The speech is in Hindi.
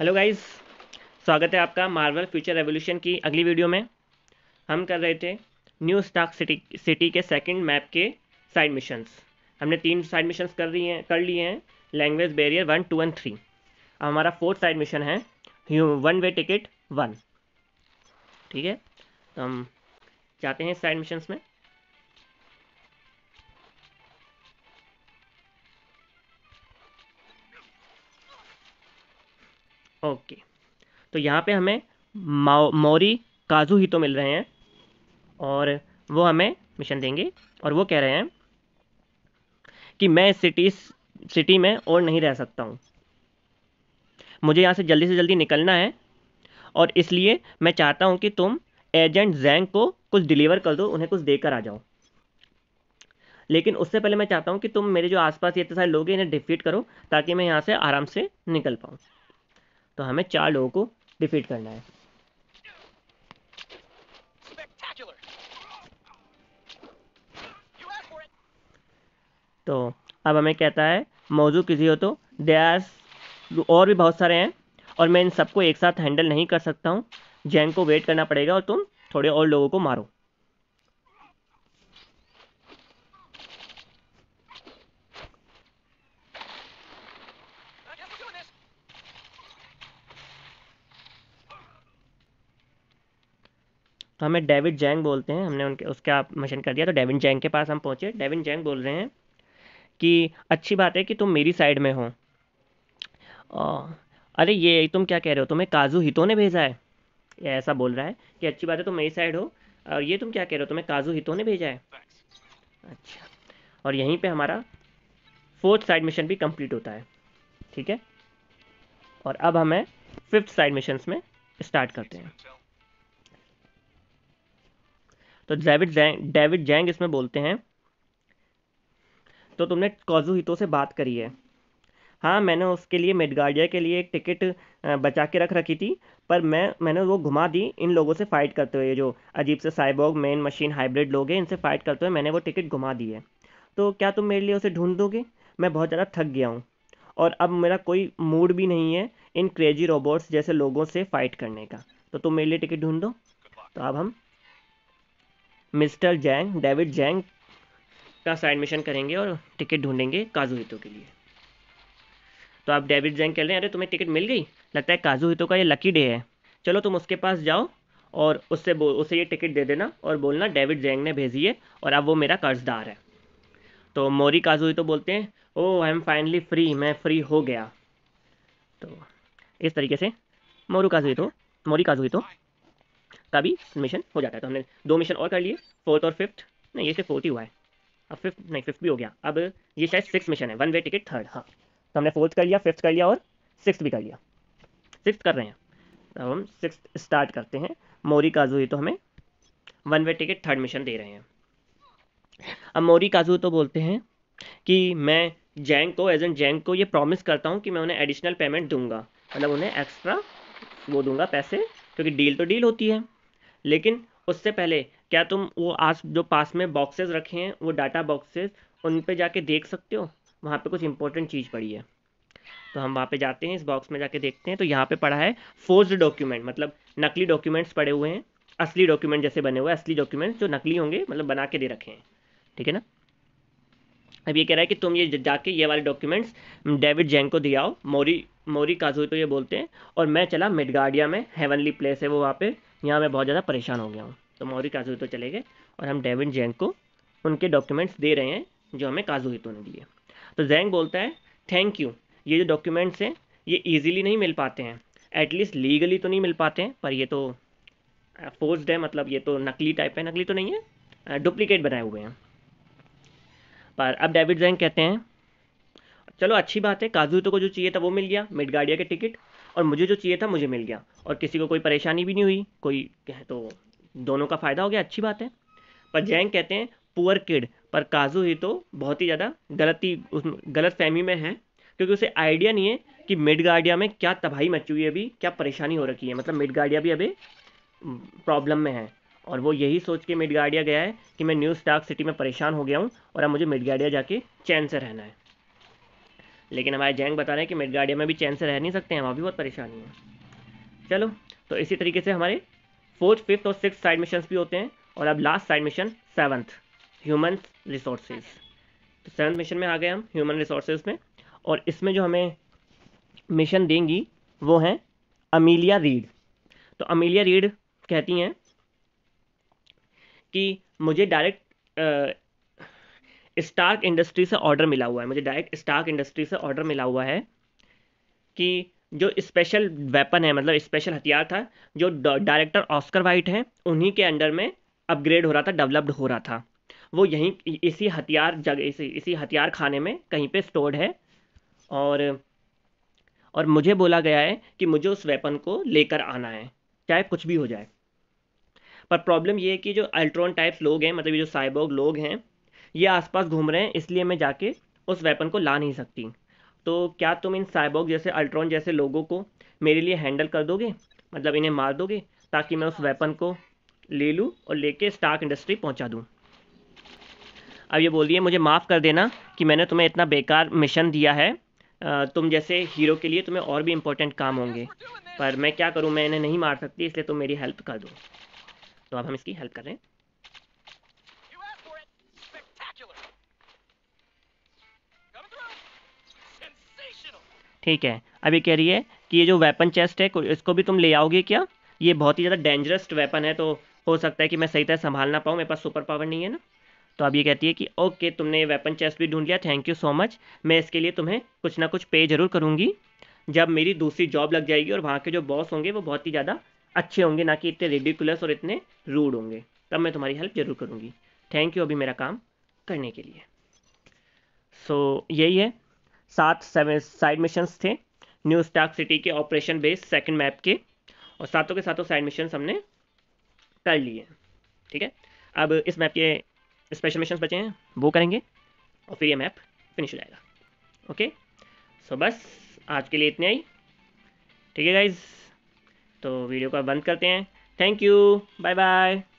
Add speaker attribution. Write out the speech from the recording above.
Speaker 1: हेलो गाइस स्वागत है आपका मार्वल फ्यूचर रेवोल्यूशन की अगली वीडियो में हम कर रहे थे न्यू स्टार्क सिटी सिटी के सेकंड मैप के साइड मिशंस हमने तीन साइड मिशंस कर रही हैं कर लिए हैं language barrier one two and three अब हमारा फोर्थ साइड मिशन है वन वे टिकट वन ठीक है तो हम जाते हैं साइड मिशन में ओके तो यहाँ पे हमें मौरी काजू ही तो मिल रहे हैं और वो हमें मिशन देंगे और वो कह रहे हैं कि मैं सिटी सिटी में और नहीं रह सकता हूँ मुझे यहाँ से जल्दी से जल्दी निकलना है और इसलिए मैं चाहता हूँ कि तुम एजेंट जैंग को कुछ डिलीवर कर दो उन्हें कुछ देकर आ जाओ लेकिन उससे पहले मैं चाहता हूँ कि तुम मेरे जो आसपास ये इतने सारे लोग हैं इन्हें डिफीट करो ताकि मैं यहाँ से आराम से निकल पाऊँ तो हमें चार लोगों को डिफीट करना है तो अब हमें कहता है मौजू किसी हो तो डैस और भी बहुत सारे हैं और मैं इन सबको एक साथ हैंडल नहीं कर सकता हूँ जैन को वेट करना पड़ेगा और तुम थोड़े और लोगों को मारो तो हमें डेविड जैंग बोलते हैं हमने उनके उसका मिशन कर दिया तो डेविड जैंग के पास हम पहुँचे डेविड जैंग बोल रहे हैं कि अच्छी बात है कि तुम मेरी साइड में हो अरे ये तुम क्या कह रहे हो तुम्हें काजू हितो ने भेजा है ये ऐसा बोल रहा है कि अच्छी बात है तुम मेरी साइड हो और ये तुम क्या कह रहे हो तुम्हें काजू हितो ने भेजा है अच्छा और यहीं पे हमारा फोर्थ साइड मिशन भी कंप्लीट होता है ठीक है और अब हमें फिफ्थ साइड मिशन में स्टार्ट करते हैं तो डेविड जैंग डेविड जैंग इसमें बोलते हैं तो तुमने हितों से बात करी है हाँ मैंने उसके लिए मेडगार्डिया के लिए एक टिकट बचा के रख रखी थी पर मैं मैंने वो घुमा दी इन लोगों से फाइट करते हुए जो अजीब से साइबोग मेन मशीन हाइब्रिड लोग हैं इनसे फाइट करते हुए मैंने वो टिकट घुमा दी है तो क्या तुम मेरे लिए उसे ढूंढ दोगे मैं बहुत ज़्यादा थक गया हूँ और अब मेरा कोई मूड भी नहीं है इन क्रेजी रोबोट्स जैसे लोगों से फाइट करने का तो तुम मेरे लिए टिकट ढूंढ दो तो अब हम मिस्टर जैंग डेविड जैंग का साइड मिशन करेंगे और टिकट ढूंढेंगे काजू हितों के लिए तो आप डेविड जैंग कह रहे हैं अरे तुम्हें टिकट मिल गई लगता है काजू हितों का ये लकी डे है चलो तुम उसके पास जाओ और उससे बोल उसे ये टिकट दे देना और बोलना डेविड जैंग ने भेजी है और अब वो मेरा कर्जदार है तो मोरी काजू हितो बोलते हैं oh I am finally free मैं फ्री हो गया तो इस तरीके से मोरू काजू हितो मोरी काजू हितो का भी मिशन हो जाता है तो हमने दो मिशन और कर लिए फोर्थ और फिफ्थ नहीं ये सिर्फ फोर्थ ही हुआ है अब फिफ्थ नहीं फिफ्थ भी हो गया अब ये शायद सिक्स मिशन है वन वे टिकट थर्ड हाँ तो हमने फोर्थ कर लिया फिफ्थ कर लिया और सिक्स भी कर लिया सिक्स कर रहे हैं तो हम सिक्स स्टार्ट करते हैं मोरी काजू ही तो हमें one way ticket third mission दे रहे हैं अब मोरी काजू तो बोलते हैं कि मैं जैंग को एज एन जैंग को ये प्रॉमिस करता हूँ कि मैं उन्हें एडिशनल पेमेंट दूंगा मतलब उन्हें एक्स्ट्रा वो दूंगा पैसे क्योंकि डील तो डील होती है लेकिन उससे पहले क्या तुम वो आज जो पास में बॉक्सेस रखे हैं वो डाटा बॉक्सेस उन पे जाके देख सकते हो वहाँ पे कुछ इंपॉर्टेंट चीज़ पड़ी है तो हम वहाँ पे जाते हैं इस बॉक्स में जाके देखते हैं तो यहाँ पे पड़ा है फोर्ज डॉक्यूमेंट मतलब नकली डॉक्यूमेंट्स पड़े हुए हैं असली डॉक्यूमेंट जैसे बने हुए असली डॉक्यूमेंट्स जो नकली होंगे मतलब बना के दे रखे हैं ठीक है ना अब ये कह रहा है कि तुम ये जाके ये वाले डॉक्यूमेंट्स डेविड जैन को आओ मोरी मोरी काजू तो ये बोलते हैं और मैं चला मिडगार्डिया में हेवनली प्लेस है वो वहाँ पर यहाँ मैं बहुत ज़्यादा परेशान हो गया हूँ तो मौरी काजुहितो चले गए और हम डेविड जैंग को उनके डॉक्यूमेंट्स दे रहे हैं जो हमें काजुहितो ने दिए तो जैंग बोलता है थैंक यू ये जो डॉक्यूमेंट्स हैं ये ईजिली नहीं मिल पाते हैं एटलीस्ट लीगली तो नहीं मिल पाते हैं पर ये तो फोर्स्ड uh, है मतलब ये तो नकली टाइप है नकली तो नहीं है डुप्लीकेट uh, बनाए हुए हैं पर अब डेविड जैंग कहते हैं चलो अच्छी बात है काजूतो को जो चाहिए था वो मिल गया मिड गाड़िया के टिकट और मुझे जो चाहिए था मुझे मिल गया और किसी को कोई परेशानी भी नहीं हुई कोई तो दोनों का फ़ायदा हो गया अच्छी बात है पर जैंग कहते हैं पुअर किड पर काजू ही तो बहुत ही ज़्यादा गलती गलत फहमी में है क्योंकि उसे आइडिया नहीं है कि मिड गार्डिया में क्या तबाही मची हुई है अभी क्या परेशानी हो रखी है मतलब मिड गार्डिया भी अभी प्रॉब्लम में है और वो यही सोच के मिड गार्डिया गया है कि मैं न्यू स्टार्क सिटी में परेशान हो गया हूँ और अब मुझे मिड गार्डिया जाके चैन से रहना है लेकिन हमारे जैंग बता रहे हैं कि मिड गार्डिया में भी चैन से रह नहीं सकते हैं वहाँ भी बहुत परेशानी है चलो तो इसी तरीके से हमारे फोर्थ फिफ्थ और सिक्स साइड मिशन भी होते हैं और अब last side mission seventh human resources तो सेवन्थ मिशन में आ गए हम ह्यूमन रिसोर्सेज में और इसमें जो हमें मिशन देंगी वो हैं अमीलिया रीड तो अमीलिया रीड कहती हैं कि मुझे डायरेक्ट स्टार्क इंडस्ट्री से ऑर्डर मिला हुआ है मुझे डायरेक्ट स्टार्क इंडस्ट्री से ऑर्डर मिला हुआ है कि जो स्पेशल वेपन है मतलब स्पेशल हथियार था जो डायरेक्टर ऑस्कर वाइट हैं उन्हीं के अंडर में अपग्रेड हो रहा था डेवलप्ड हो रहा था वो यहीं इसी हथियार जगह इसी इसी हथियार खाने में कहीं पे स्टोर्ड है और और मुझे बोला गया है कि मुझे उस वेपन को लेकर आना है चाहे कुछ भी हो जाए पर प्रॉब्लम ये है कि जो अल्ट्रॉन टाइप्स लोग हैं मतलब ये जो साइबोग लोग हैं ये आसपास घूम रहे हैं इसलिए मैं जाके उस वेपन को ला नहीं सकती तो क्या तुम इन साइबॉग जैसे अल्ट्रॉन जैसे लोगों को मेरे लिए हैंडल कर दोगे मतलब इन्हें मार दोगे ताकि मैं उस वेपन को ले लूँ और लेके स्टार्क इंडस्ट्री पहुँचा दूँ अब ये बोलिए मुझे माफ़ कर देना कि मैंने तुम्हें इतना बेकार मिशन दिया है तुम जैसे हीरो के लिए तुम्हें और भी इम्पोर्टेंट काम होंगे पर मैं क्या करूँ मैं इन्हें नहीं मार सकती इसलिए तुम मेरी हेल्प कर दो तो अब हम इसकी हेल्प करें ठीक है अब ये कह रही है कि ये जो वेपन चेस्ट है इसको भी तुम ले आओगे क्या ये बहुत ही ज़्यादा डेंजरस वेपन है तो हो सकता है कि मैं सही तरह संभाल ना पाऊँ मेरे पास सुपर पावर नहीं है ना तो अब ये कहती है कि ओके तुमने वेपन चेस्ट भी ढूंढ लिया थैंक यू सो मच मैं इसके लिए तुम्हें कुछ ना कुछ पे जरूर करूँगी जब मेरी दूसरी जॉब लग जाएगी और वहाँ के जो बॉस होंगे वो बहुत ही ज़्यादा अच्छे होंगे ना कि इतने रेडिकुलस और इतने रूड होंगे तब मैं तुम्हारी हेल्प जरूर करूँगी थैंक यू अभी मेरा काम करने के लिए सो so, यही है सात सेवन साइड मिशंस थे न्यू स्टार्क सिटी के ऑपरेशन बेस सेकंड मैप के और सातों के सातों साइड मिशन हमने कर लिए ठीक है अब इस मैप के स्पेशल मिशन बचे हैं वो करेंगे और फिर ये मैप फिनिश हो जाएगा ओके सो बस आज के लिए इतने ही ठीक है गाइज तो वीडियो को बंद करते हैं थैंक यू बाय बाय